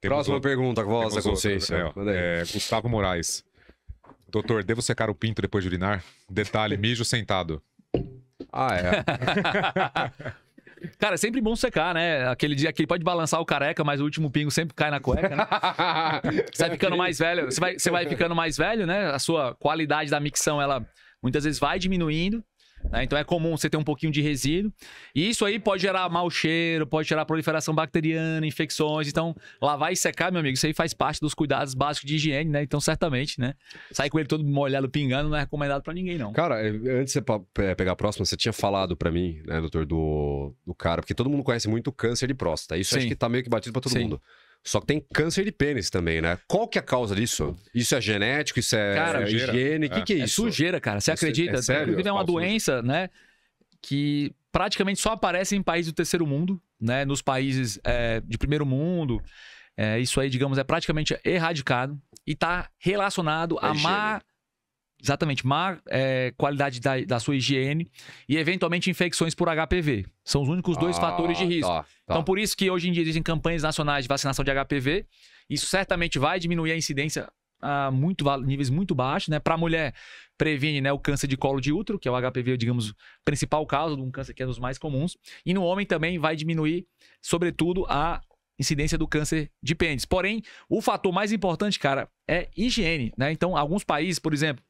Próxima outro... pergunta, vossa consciência. Né? é, é, Gustavo Moraes. Doutor, devo secar o pinto depois de urinar? Detalhe, mijo sentado. Ah, é. Cara, é sempre bom secar, né? Aquele dia que ele pode balançar o careca, mas o último pingo sempre cai na cueca, né? você vai ficando mais velho, você vai, você vai ficando mais velho, né? A sua qualidade da micção, ela muitas vezes vai diminuindo. Né? Então é comum você ter um pouquinho de resíduo. E isso aí pode gerar mau cheiro, pode gerar proliferação bacteriana, infecções. Então, lavar e secar, meu amigo, isso aí faz parte dos cuidados básicos de higiene, né? Então, certamente, né? Sair com ele todo molhado, pingando, não é recomendado para ninguém, não. Cara, antes de você pegar a próxima, você tinha falado para mim, né, doutor, do, do cara, porque todo mundo conhece muito o câncer de próstata. Isso Sim. acho que tá meio que batido para todo Sim. mundo. Só que tem câncer de pênis também, né? Qual que é a causa disso? Isso é genético? Isso é cara, é higiene? O que, é. que é, é isso? Sujeira, cara. Você é acredita? É sério? é uma doença, né? Que praticamente só aparece em países do terceiro mundo, né? Nos países é, de primeiro mundo. É, isso aí, digamos, é praticamente erradicado e está relacionado à má Exatamente, má é, qualidade da, da, sua higiene e, eventualmente, infecções por HPV. São os únicos dois ah, fatores de tá, risco. Tá, tá. Então, por isso que hoje em dia existem campanhas nacionais de vacinação de HPV. Isso certamente vai diminuir a incidência a muito, níveis muito baixos, né? Para a mulher, previne né, o câncer de colo de útero, que é o HPV, digamos, principal causa de um câncer que é um dos mais comuns. E no homem também vai diminuir, sobretudo, a incidência do câncer de pênis. Porém, o fator mais importante, cara, é higiene, né? Então, alguns países, por exemplo,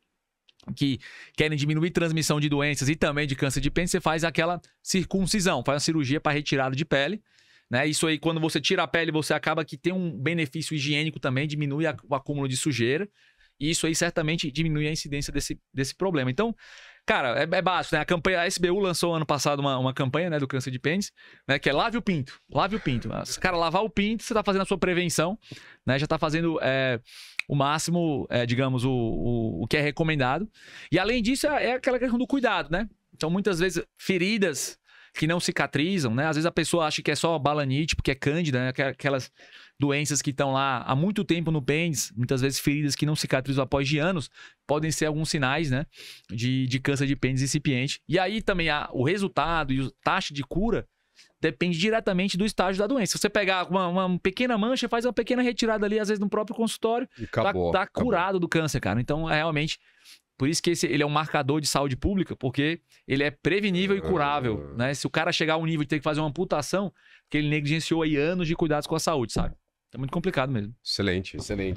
que querem diminuir transmissão de doenças e também de câncer de pênis, você faz aquela circuncisão, faz uma cirurgia para retirada de pele. Né? Isso aí, quando você tira a pele, você acaba que tem um benefício higiênico também, diminui a, o acúmulo de sujeira. E isso aí certamente diminui a incidência desse, desse problema. Então, Cara, é, é básico, né? A, campanha, a SBU lançou ano passado uma, uma campanha, né, do câncer de pênis, né? Que é lave o pinto. Lave o pinto. Cara, lavar o pinto, você tá fazendo a sua prevenção, né? Já tá fazendo é, o máximo, é, digamos, o, o, o, que é recomendado. E além disso, é, é aquela questão do cuidado, né? Então, muitas vezes, feridas que não cicatrizam, né? Às vezes a pessoa acha que é só balanite, porque é cândida, né? É aquelas doenças que estão lá há muito tempo no pênis, muitas vezes feridas que não cicatrizam após de anos, podem ser alguns sinais, né? De, de câncer de pênis incipiente. E aí também a, o resultado e a taxa de cura depende diretamente do estágio da doença. Se você pegar uma, uma, pequena mancha, faz uma pequena retirada ali, às vezes no próprio consultório, e acabou, tá, tá acabou. curado do câncer, cara. Então, é realmente, por isso que esse, ele é um marcador de saúde pública, porque ele é prevenível e curável, ah. né? Se o cara chegar ao nível de ter que fazer uma amputação, que ele negligenciou aí anos de cuidados com a saúde, sabe? É muito complicado mesmo. Excelente, excelente.